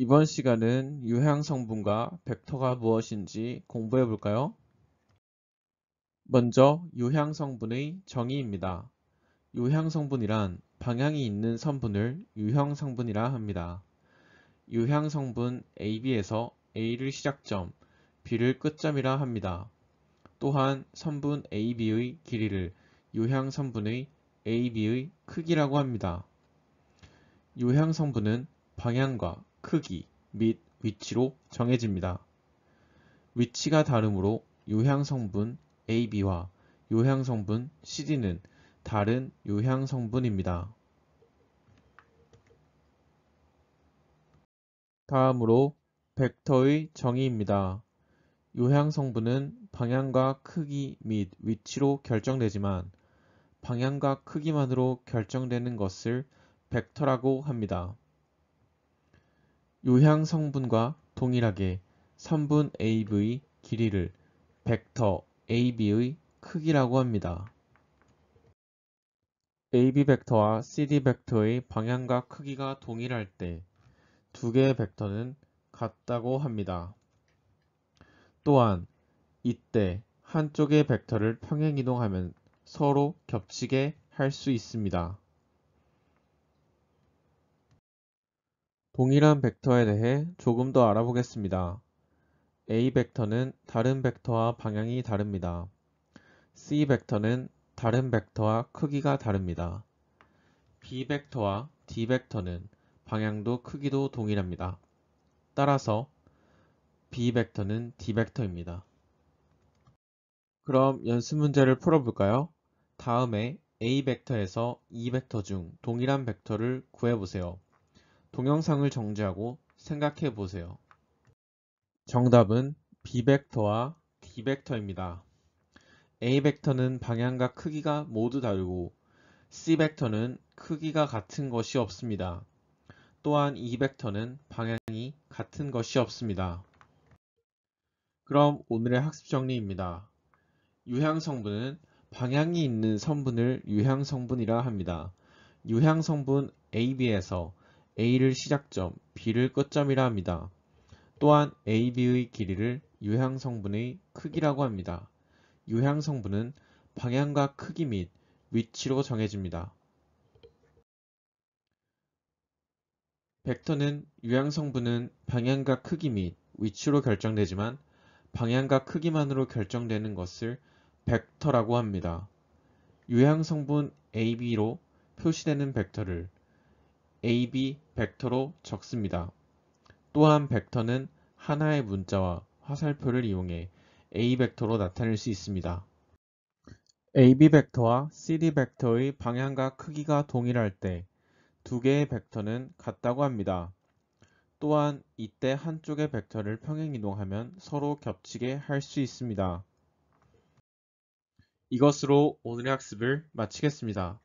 이번 시간은 유형 성분과 벡터가 무엇인지 공부해 볼까요? 먼저 유형 성분의 정의입니다. 유형 성분이란 방향이 있는 성분을 유형 성분이라 합니다. 유형 성분 AB에서 A를 시작점, B를 끝점이라 합니다. 또한 성분 AB의 길이를 유형 성분의 AB의 크기라고 합니다. 유형 성분은 방향과 크기 및 위치로 정해집니다. 위치가 다르므로 요향성분 AB와 요향성분 CD는 다른 요향성분입니다. 다음으로 벡터의 정의입니다. 요향성분은 방향과 크기 및 위치로 결정되지만 방향과 크기만으로 결정되는 것을 벡터라고 합니다. 요향 성분과 동일하게 3분 a v 길이를 벡터 AB의 크기라고 합니다. AB 벡터와 CD 벡터의 방향과 크기가 동일할 때 두 개의 벡터는 같다고 합니다. 또한 이때 한쪽의 벡터를 평행 이동하면 서로 겹치게 할 수 있습니다. 동일한 벡터에 대해 조금 더 알아보겠습니다. A 벡터는 다른 벡터와 방향이 다릅니다. C 벡터는 다른 벡터와 크기가 다릅니다. B 벡터와 D 벡터는 방향도 크기도 동일합니다. 따라서 B 벡터는 D 벡터입니다. 그럼 연습 문제를 풀어볼까요? 다음에 A 벡터에서 E 벡터 중 동일한 벡터를 구해보세요. 동영상을 정지하고 생각해 보세요. 정답은 B 벡터와 D 벡터입니다. A 벡터는 방향과 크기가 모두 다르고 C 벡터는 크기가 같은 것이 없습니다. 또한 E 벡터는 방향이 같은 것이 없습니다. 그럼 오늘의 학습 정리입니다. 유향 성분은 방향이 있는 성분을 유향 성분이라 합니다. 유향 성분 AB에서 A를 시작점, B를 끝점이라 합니다. 또한 AB의 길이를 유향 성분의 크기라고 합니다. 유향 성분은 방향과 크기 및 위치로 정해집니다. 벡터는 유향 성분은 방향과 크기 및 위치로 결정되지만 방향과 크기만으로 결정되는 것을 벡터라고 합니다. 유향 성분 AB로 표시되는 벡터를 AB 벡터로 적습니다. 또한 벡터는 하나의 문자와 화살표를 이용해 A 벡터로 나타낼 수 있습니다. AB 벡터와 CD 벡터의 방향과 크기가 동일할 때 두 개의 벡터는 같다고 합니다. 또한 이때 한쪽의 벡터를 평행 이동하면 서로 겹치게 할 수 있습니다. 이것으로 오늘의 학습을 마치겠습니다.